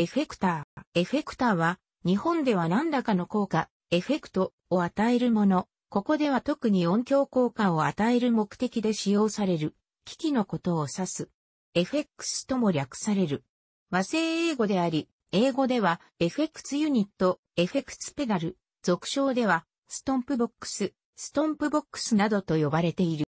エフェクター。エフェクターは、日本では何らかの効果、エフェクトを与えるもの。ここでは特に音響効果を与える目的で使用される、機器のことを指す。FX とも略される。和製英語であり、英語ではエフェクツユニット、エフェクツペダル、俗称では、ストンプボックス、ストンプボックスなどと呼ばれている。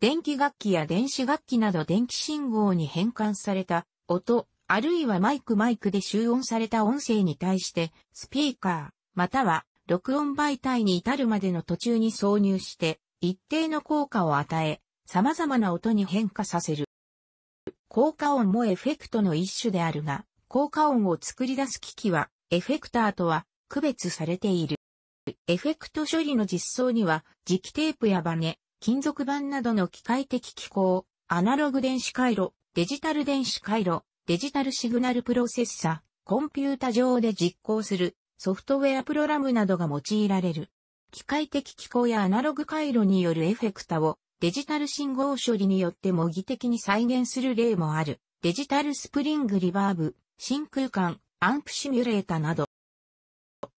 電気楽器や電子楽器など電気信号に変換された音、あるいはマイクマイクで集音された音声に対して、スピーカー、または録音媒体に至るまでの途中に挿入して、一定の効果を与え、様々な音に変化させる。効果音もエフェクトの一種であるが、効果音を作り出す機器は、エフェクターとは区別されている。エフェクト処理の実装には、磁気テープやバネ、金属板などの機械的機構、アナログ電子回路、デジタル電子回路、デジタルシグナルプロセッサ、コンピュータ上で実行するソフトウェアプロラムなどが用いられる。機械的機構やアナログ回路によるエフェクタをデジタル信号処理によって模擬的に再現する例もある。デジタルスプリングリバーブ、真空管、アンプシミュレータなど。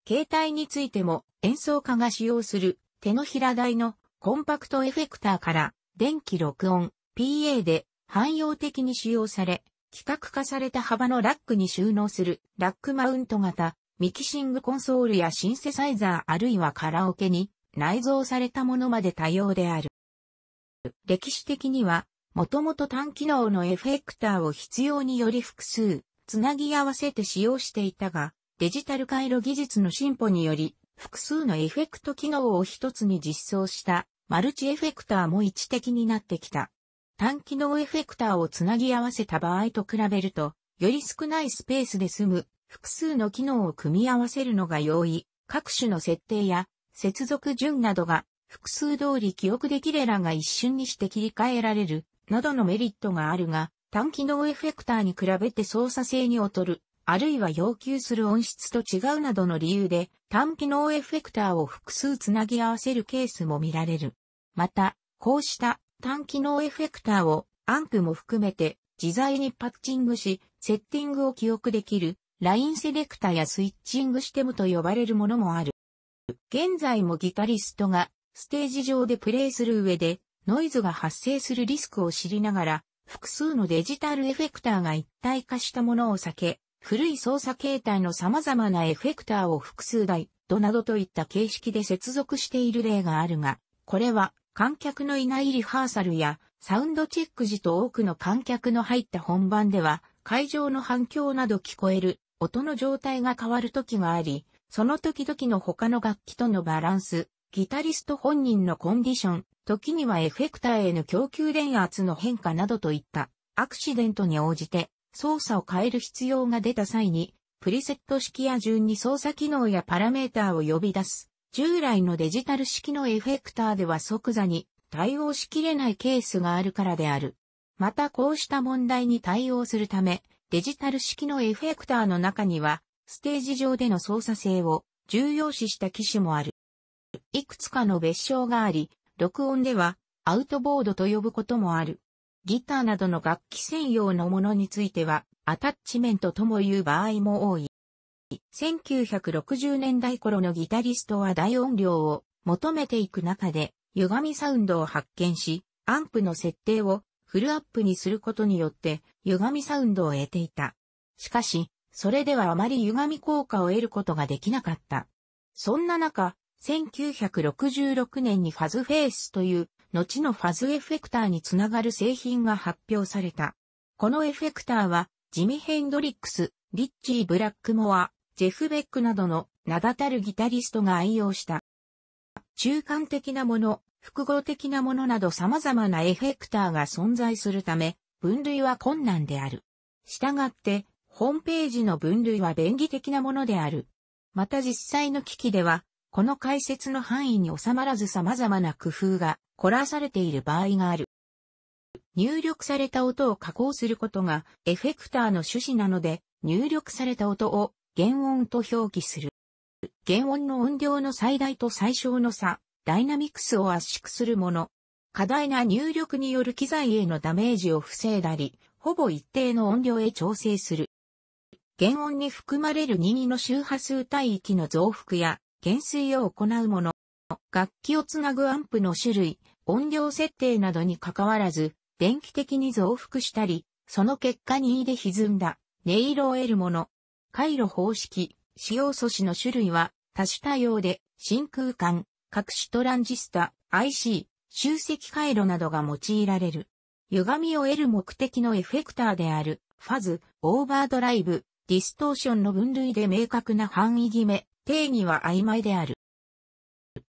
携帯についても演奏家が使用する手のひら台のコンパクトエフェクターから電気録音 PA で汎用的に使用され規格化された幅のラックに収納するラックマウント型、ミキシングコンソールやシンセサイザーあるいはカラオケに内蔵されたものまで多様である。歴史的には、もともと単機能のエフェクターを必要により複数、つなぎ合わせて使用していたが、デジタル回路技術の進歩により、複数のエフェクト機能を一つに実装したマルチエフェクターも一的になってきた。単機能エフェクターをつなぎ合わせた場合と比べると、より少ないスペースで済む複数の機能を組み合わせるのが容易、各種の設定や接続順などが複数通り記憶できれらが一瞬にして切り替えられるなどのメリットがあるが、単機能エフェクターに比べて操作性に劣る、あるいは要求する音質と違うなどの理由で、単機能エフェクターを複数つなぎ合わせるケースも見られる。また、こうした単機能エフェクターをアンプも含めて自在にパッチングし、セッティングを記憶できるラインセレクターやスイッチングシテムと呼ばれるものもある。現在もギタリストがステージ上でプレイする上でノイズが発生するリスクを知りながら複数のデジタルエフェクターが一体化したものを避け、古い操作形態の様々なエフェクターを複数台、ドなどといった形式で接続している例があるが、これは観客のいないリハーサルや、サウンドチェック時と多くの観客の入った本番では、会場の反響など聞こえる音の状態が変わる時があり、その時々の他の楽器とのバランス、ギタリスト本人のコンディション、時にはエフェクターへの供給電圧の変化などといったアクシデントに応じて操作を変える必要が出た際に、プリセット式や順に操作機能やパラメーターを呼び出す従来のデジタル式のエフェクターでは即座に対応しきれないケースがあるからである。またこうした問題に対応するため、デジタル式のエフェクターの中には、ステージ上での操作性を重要視した機種もある。いくつかの別称があり、録音ではアウトボードと呼ぶこともある。ギターなどの楽器専用のものについては、アタッチメントともいう場合も多い。1960年代頃のギタリストは大音量を求めていく中で、歪みサウンドを発見し、アンプの設定をフルアップにすることによって歪みサウンドを得ていた。しかし、それではあまり歪み効果を得ることができなかった。そんな中、1966年にファズフェイスという後のファズエフェクターにつながる製品が発表された。このエフェクターは、ジミ・ヘンドリックス、リッチー・ブラックモア、ジェフ・ベックなどの名だたるギタリストが愛用した。中間的なもの、複合的なものなど様々なエフェクターが存在するため、分類は困難である。従って、ホームページの分類は便宜的なものである。また実際の機器では、この解説の範囲に収まらず様々な工夫が凝らされている場合がある。入力された音を加工することがエフェクターの趣旨なので、入力された音を原音と表記する。原音の音量の最大と最小の差、ダイナミクスを圧縮するもの。過大な入力による機材へのダメージを防いだり、ほぼ一定の音量へ調整する。原音に含まれる任意の周波数帯域の増幅や減衰を行うもの。楽器をつなぐアンプの種類、音量設定などに関わらず、電気的に増幅したり、その結果に意で歪んだ音色を得るもの。回路方式、使用素子の種類は多種多様で、真空管、各種トランジスタ、IC、集積回路などが用いられる。歪みを得る目的のエフェクターである、ファズ、オーバードライブ、ディストーションの分類で明確な範囲決め、定義は曖昧である。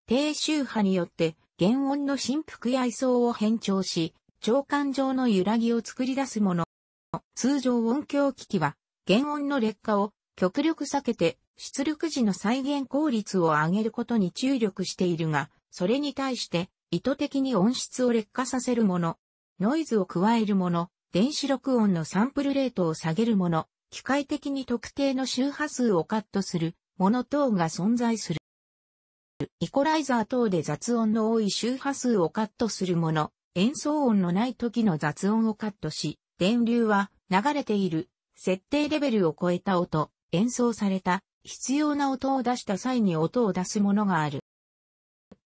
低周波によって、原音の振幅や位相を変調し、長官上の揺らぎを作り出すもの。通常音響機器は、原音の劣化を極力避けて出力時の再現効率を上げることに注力しているが、それに対して意図的に音質を劣化させるもの、ノイズを加えるもの、電子録音のサンプルレートを下げるもの、機械的に特定の周波数をカットするもの等が存在する。イコライザー等で雑音の多い周波数をカットするもの、演奏音のない時の雑音をカットし、電流は流れている設定レベルを超えた音、演奏された、必要な音を出した際に音を出すものがある。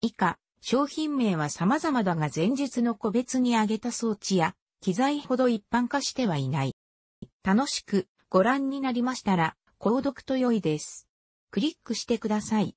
以下、商品名は様々だが前述の個別に挙げた装置や、機材ほど一般化してはいない。楽しくご覧になりましたら、購読と良いです。クリックしてください。